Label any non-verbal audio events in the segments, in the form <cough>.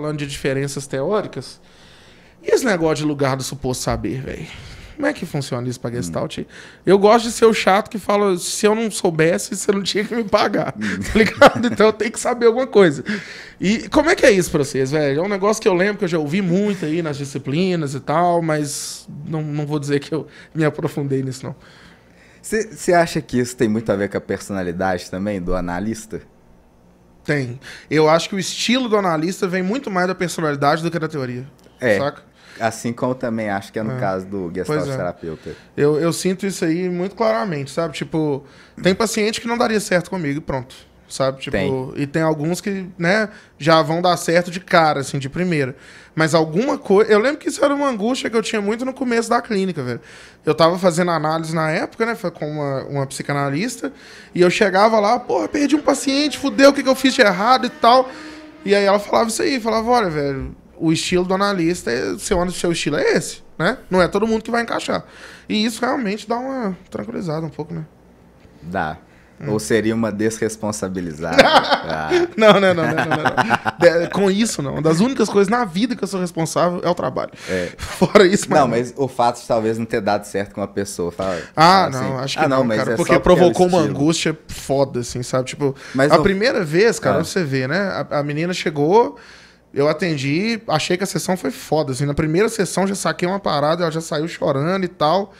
falando de diferenças teóricas. E esse negócio de lugar do suposto saber, velho? Como é que funciona isso pra Gestalt? Hum. Eu gosto de ser o chato que fala, se eu não soubesse, você não tinha que me pagar, hum. tá ligado? Então eu tenho que saber alguma coisa. E como é que é isso pra vocês, velho? É um negócio que eu lembro que eu já ouvi muito aí nas disciplinas e tal, mas não, não vou dizer que eu me aprofundei nisso, não. Você acha que isso tem muito a ver com a personalidade também do analista? Tem. Eu acho que o estilo do analista vem muito mais da personalidade do que da teoria. É. Saca? Assim como também acho que é no é. caso do gestalt é. terapeuta. Eu, eu sinto isso aí muito claramente, sabe? Tipo, tem paciente que não daria certo comigo e pronto sabe? Tipo, tem. e tem alguns que, né, já vão dar certo de cara, assim, de primeira. Mas alguma coisa. Eu lembro que isso era uma angústia que eu tinha muito no começo da clínica, velho. Eu tava fazendo análise na época, né? Foi com uma, uma psicanalista. E eu chegava lá, porra, perdi um paciente, fudeu, o que, que eu fiz de errado e tal. E aí ela falava isso aí, falava, olha, velho, o estilo do analista, é, seu, seu estilo é esse, né? Não é todo mundo que vai encaixar. E isso realmente dá uma tranquilizada um pouco, né? Dá. Ou hum. seria uma desresponsabilizada? <laughs> ah. não, não, não, não, não, não, Com isso, não. Uma das únicas coisas na vida que eu sou responsável é o trabalho. É. <laughs> Fora isso, mas... Não, mas o fato de talvez não ter dado certo com uma pessoa. Fala, ah, fala não, assim, acho ah, que ah, não, mas cara, é porque, porque é provocou uma angústia foda, assim, sabe? Tipo, mas a não... primeira vez, cara, ah. você vê, né? A, a menina chegou... Eu atendi, achei que a sessão foi foda, assim. Na primeira sessão já saquei uma parada, ela já saiu chorando e tal.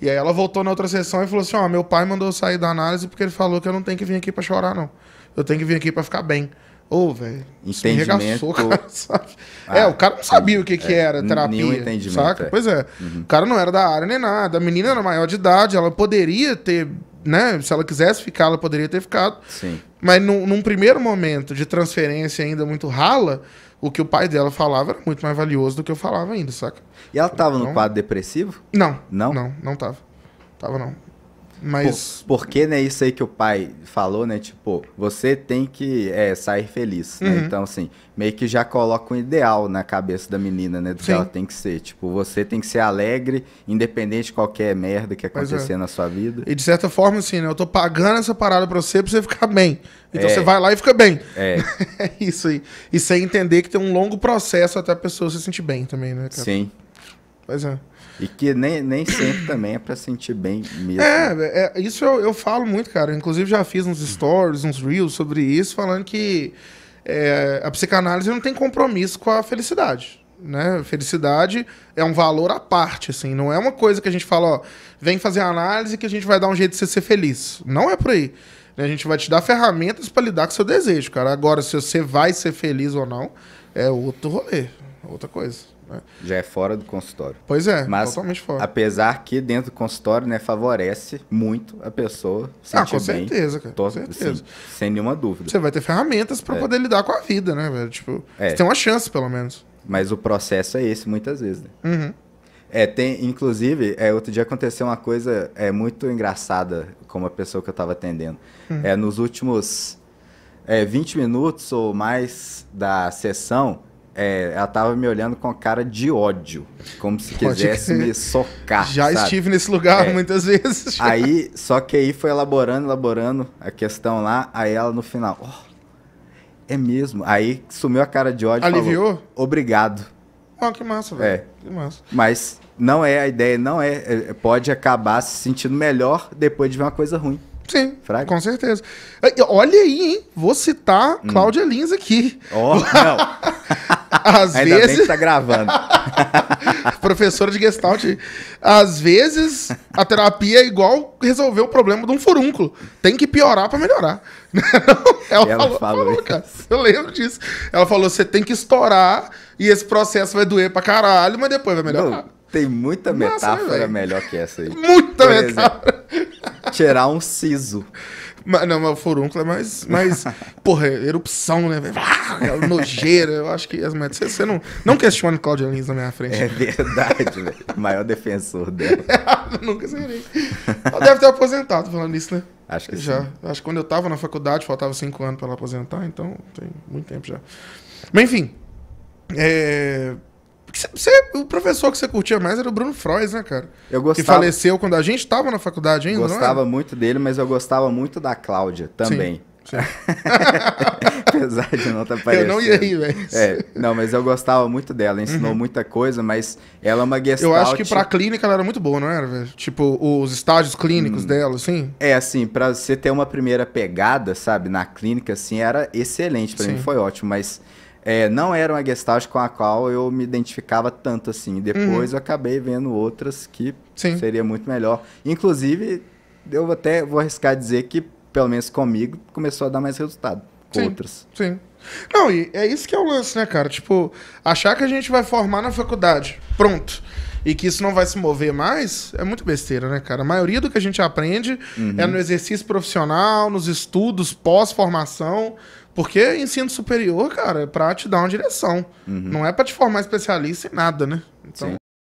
E aí ela voltou na outra sessão e falou assim: Ó, oh, meu pai mandou eu sair da análise porque ele falou que eu não tenho que vir aqui para chorar, não. Eu tenho que vir aqui para ficar bem. Ô, oh, velho. Entendimento. <laughs> cara, sabe? Ah, é, o cara não sabia o que, que é, era terapia. Nenhum entendimento. Saca? É. Pois é. Uhum. O cara não era da área nem nada. A menina era maior de idade, ela poderia ter né? Se ela quisesse ficar, ela poderia ter ficado. Sim. Mas num, num primeiro momento de transferência ainda muito rala, o que o pai dela falava era muito mais valioso do que eu falava ainda, saca? E ela tava então, no quadro depressivo? Não. Não? Não, não tava. Tava não. Mas. Por, porque, né, isso aí que o pai falou, né? Tipo, você tem que é, sair feliz, né? Uhum. Então, assim, meio que já coloca um ideal na cabeça da menina, né? Do Sim. que ela tem que ser. Tipo, você tem que ser alegre, independente de qualquer merda que é. acontecer é. na sua vida. E de certa forma, assim, né? Eu tô pagando essa parada pra você pra você ficar bem. Então é. você vai lá e fica bem. É. <laughs> é isso aí. E sem entender que tem um longo processo até a pessoa se sentir bem também, né? Cara? Sim. Pois é. E que nem, nem sempre também é para sentir bem mesmo. É, é isso eu, eu falo muito, cara. Inclusive já fiz uns stories, uns reels sobre isso, falando que é, a psicanálise não tem compromisso com a felicidade. Né? Felicidade é um valor à parte, assim. Não é uma coisa que a gente fala, ó, vem fazer a análise que a gente vai dar um jeito de você ser feliz. Não é por aí. A gente vai te dar ferramentas para lidar com seu desejo, cara. Agora, se você vai ser feliz ou não, é outro rolê, outra coisa. Né? Já é fora do consultório. Pois é, Mas, totalmente fora. Apesar que dentro do consultório, né, favorece muito a pessoa se ah, sentir com bem. Certeza, cara, tô, com certeza, assim, sem nenhuma dúvida. Você vai ter ferramentas para é. poder lidar com a vida, né, velho? Tipo, é. você tem uma chance, pelo menos. Mas o processo é esse, muitas vezes, né? Uhum. É, tem, inclusive, é, outro dia aconteceu uma coisa é, muito engraçada com uma pessoa que eu estava atendendo. Uhum. É, nos últimos é, 20 minutos ou mais da sessão, é, ela tava me olhando com cara de ódio, como se quisesse me socar. Já sabe? estive nesse lugar é. muitas vezes. <laughs> Aí, só que aí foi elaborando, elaborando a questão lá, aí ela no final, oh, é mesmo. Aí sumiu a cara de ódio. Aliviou? Falou, Obrigado. Ó, oh, ah, que massa, velho. É. Que massa. Mas não é a ideia, não é, é. Pode acabar se sentindo melhor depois de ver uma coisa ruim. Sim, Fraga. com certeza. Olha aí, hein? Vou citar hum. Cláudia Lins aqui. Oh, não. <laughs> Às Ainda vezes... bem que tá gravando. <laughs> Professora de Gestalt. Às vezes, a terapia é igual resolver o problema de um furúnculo. Tem que piorar para melhorar. <laughs> Ela, Ela falou, falou cara, eu lembro disso. Ela falou, você tem que estourar e esse processo vai doer pra caralho, mas depois vai melhorar. Não, tem muita né, metáfora Nossa, melhor que essa aí. Muita metáfora. Cheirar um siso. Mas, não, mas o furúnculo é mais. mais porra, é erupção, né, ah, é nojeira. Eu acho que as metas Você, não, não questiona Cláudia Lins na minha frente. É verdade, velho. Maior defensor dela. <laughs> Nunca serei. Ela deve ter aposentado falando isso, né? Acho que já. Sim. Acho que quando eu tava na faculdade, faltava cinco anos para ela aposentar, então tem muito tempo já. Mas enfim. É... Você, o professor que você curtia mais era o Bruno Frois, né, cara? Eu gostava. Que faleceu quando a gente estava na faculdade ainda, Gostava muito dele, mas eu gostava muito da Cláudia também. Sim. sim. <laughs> Apesar de não estar tá parecendo. Eu não ia ir, velho. É, não, mas eu gostava muito dela, ensinou uhum. muita coisa, mas ela é uma gestalt... Eu acho que pra clínica ela era muito boa, não era, velho? Tipo, os estágios clínicos hum. dela, assim? É, assim, pra você ter uma primeira pegada, sabe, na clínica, assim, era excelente, pra sim. mim foi ótimo, mas é, não era uma Gestalt com a qual eu me identificava tanto assim. Depois uhum. eu acabei vendo outras que Sim. seria muito melhor. Inclusive, eu até vou arriscar dizer que, pelo menos comigo, começou a dar mais resultado. Sim. Outras. Sim. Não, e é isso que é o lance, né, cara? Tipo, achar que a gente vai formar na faculdade, pronto, e que isso não vai se mover mais, é muito besteira, né, cara? A maioria do que a gente aprende é uhum. é no exercício profissional, nos estudos pós-formação, porque ensino superior, cara, é pra te dar uma direção. Uhum. Não é pra te formar especialista em nada, né? Então... Sim.